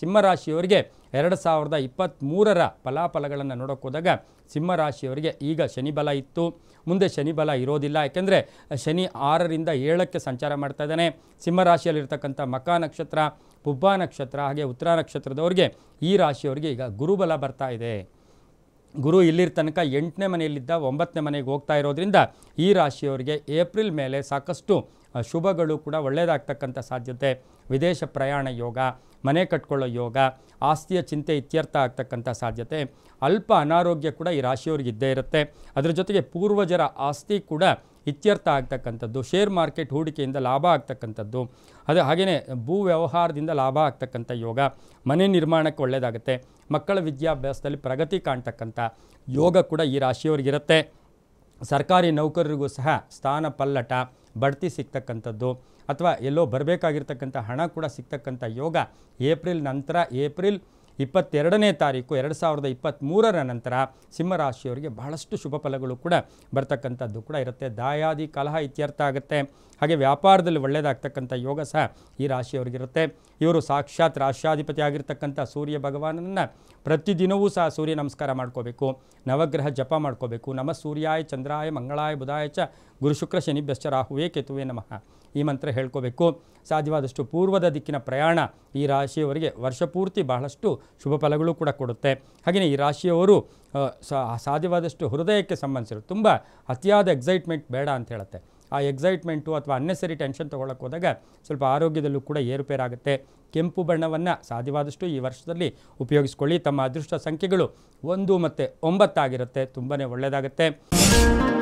ಸಿಂಹರಾಶಿಯವರಿಗೆ ಎರಡು ಸಾವಿರದ ಇಪ್ಪತ್ತ್ಮೂರರ ಫಲಾಫಲಗಳನ್ನು ಹೋದಾಗ ಸಿಂಹರಾಶಿಯವರಿಗೆ ಈಗ ಶನಿಬಲ ಇತ್ತು ಮುಂದೆ ಶನಿಬಲ ಇರೋದಿಲ್ಲ ಯಾಕೆಂದರೆ ಶನಿ ಆರರಿಂದ ಏಳಕ್ಕೆ ಸಂಚಾರ ಮಾಡ್ತಾ ಇದ್ದಾನೆ ಸಿಂಹರಾಶಿಯಲ್ಲಿರ್ತಕ್ಕಂಥ ಮಕ ನಕ್ಷತ್ರ ಪುಬ್ಬ ನಕ್ಷತ್ರ ಹಾಗೆ ಉತ್ತರ ನಕ್ಷತ್ರದವರಿಗೆ ಈ ರಾಶಿಯವರಿಗೆ ಈಗ ಗುರುಬಲ ಬರ್ತಾ ಇದೆ ಗುರು ಇಲ್ಲಿರ ತನಕ ಎಂಟನೇ ಮನೆಯಲ್ಲಿದ್ದ ಒಂಬತ್ತನೇ ಮನೆಗೆ ಹೋಗ್ತಾ ಇರೋದ್ರಿಂದ ಈ ರಾಶಿಯವರಿಗೆ ಏಪ್ರಿಲ್ ಮೇಲೆ ಸಾಕಷ್ಟು ಶುಭಗಳು ಕೂಡ ಒಳ್ಳೆಯದಾಗ್ತಕ್ಕಂಥ ಸಾಧ್ಯತೆ ವಿದೇಶ ಪ್ರಯಾಣ ಯೋಗ ಮನೆ ಕಟ್ಕೊಳ್ಳೋ ಯೋಗ ಆಸ್ತಿಯ ಚಿಂತೆ ಇತ್ಯರ್ಥ ಆಗ್ತಕ್ಕಂಥ ಸಾಧ್ಯತೆ ಅಲ್ಪ ಅನಾರೋಗ್ಯ ಕೂಡ ಈ ರಾಶಿಯವರಿಗೆ ಇದ್ದೇ ಇರುತ್ತೆ ಅದರ ಜೊತೆಗೆ ಪೂರ್ವಜರ ಆಸ್ತಿ ಕೂಡ ಇತ್ಯರ್ಥ ಆಗ್ತಕ್ಕಂಥದ್ದು ಶೇರ್ ಮಾರ್ಕೆಟ್ ಹೂಡಿಕೆಯಿಂದ ಲಾಭ ಆಗ್ತಕ್ಕಂಥದ್ದು ಅದು ಹಾಗೆಯೇ ಭೂ ವ್ಯವಹಾರದಿಂದ ಲಾಭ ಆಗ್ತಕ್ಕಂಥ ಯೋಗ ಮನೆ ನಿರ್ಮಾಣಕ್ಕೆ ಒಳ್ಳೆಯದಾಗುತ್ತೆ ಮಕ್ಕಳ ವಿದ್ಯಾಭ್ಯಾಸದಲ್ಲಿ ಪ್ರಗತಿ ಕಾಣ್ತಕ್ಕಂಥ ಯೋಗ ಕೂಡ ಈ ರಾಶಿಯವ್ರಿಗಿರುತ್ತೆ ಸರ್ಕಾರಿ ನೌಕರರಿಗೂ ಸಹ ಸ್ಥಾನ ಪಲ್ಲಟ ಬಡ್ತಿ ಸಿಗ್ತಕ್ಕಂಥದ್ದು ಅಥವಾ ಎಲ್ಲೋ ಬರಬೇಕಾಗಿರ್ತಕ್ಕಂಥ ಹಣ ಕೂಡ ಸಿಗ್ತಕ್ಕಂಥ ಯೋಗ ಏಪ್ರಿಲ್ ನಂತರ ಏಪ್ರಿಲ್ ಇಪ್ಪತ್ತೆರಡನೇ ತಾರೀಕು ಎರಡು ಸಾವಿರದ ಇಪ್ಪತ್ತ್ಮೂರರ ನಂತರ ಸಿಂಹರಾಶಿಯವರಿಗೆ ಬಹಳಷ್ಟು ಶುಭ ಫಲಗಳು ಕೂಡ ಬರ್ತಕ್ಕಂಥದ್ದು ಕೂಡ ಇರುತ್ತೆ ದಾಯಾದಿ ಕಲಹ ಇತ್ಯರ್ಥ ಆಗುತ್ತೆ ಹಾಗೆ ವ್ಯಾಪಾರದಲ್ಲಿ ಒಳ್ಳೆಯದಾಗ್ತಕ್ಕಂಥ ಯೋಗ ಸಹ ಈ ರಾಶಿಯವರಿಗಿರುತ್ತೆ ಇವರು ಸಾಕ್ಷಾತ್ ರಾಷ್ಟ್ರಾಧಿಪತಿ ಆಗಿರ್ತಕ್ಕಂಥ ಸೂರ್ಯ ಭಗವಾನನ್ನು ಪ್ರತಿದಿನವೂ ಸಹ ಸೂರ್ಯ ನಮಸ್ಕಾರ ಮಾಡ್ಕೋಬೇಕು ನವಗ್ರಹ ಜಪ ಮಾಡ್ಕೋಬೇಕು ನಮ ಸೂರ್ಯಾಯ ಚಂದ್ರಾಯ ಮಂಗಳಾಯ ಬುಧಾಯ ಚ ಗುರು ಶುಕ್ರ ಶನಿಭ್ಯಶ್ಚ ರಾಹುವೇ ಕೇತುವೆ ನಮಃ ಈ ಮಂತ್ರ ಹೇಳ್ಕೋಬೇಕು ಸಾಧ್ಯವಾದಷ್ಟು ಪೂರ್ವದ ದಿಕ್ಕಿನ ಪ್ರಯಾಣ ಈ ರಾಶಿಯವರಿಗೆ ವರ್ಷಪೂರ್ತಿ ಬಹಳಷ್ಟು ಶುಭ ಫಲಗಳು ಕೂಡ ಕೊಡುತ್ತೆ ಹಾಗೆಯೇ ಈ ರಾಶಿಯವರು ಸಾಧ್ಯವಾದಷ್ಟು ಹೃದಯಕ್ಕೆ ಸಂಬಂಧಿಸಿರು ತುಂಬ ಅತಿಯಾದ ಎಕ್ಸೈಟ್ಮೆಂಟ್ ಬೇಡ ಅಂತ ಹೇಳುತ್ತೆ ಆ ಎಕ್ಸೈಟ್ಮೆಂಟು ಅಥವಾ ಅನ್ನೆಸರಿ ಟೆನ್ಷನ್ ತೊಗೊಳಕ್ಕೆ ಹೋದಾಗ ಸ್ವಲ್ಪ ಆರೋಗ್ಯದಲ್ಲೂ ಕೂಡ ಏರುಪೇರಾಗುತ್ತೆ ಕೆಂಪು ಬಣ್ಣವನ್ನು ಸಾಧ್ಯವಾದಷ್ಟು ಈ ವರ್ಷದಲ್ಲಿ ಉಪಯೋಗಿಸ್ಕೊಳ್ಳಿ ತಮ್ಮ ಅದೃಷ್ಟ ಸಂಖ್ಯೆಗಳು ಒಂದು ಮತ್ತು ಒಂಬತ್ತಾಗಿರುತ್ತೆ ತುಂಬಾ ಒಳ್ಳೆಯದಾಗುತ್ತೆ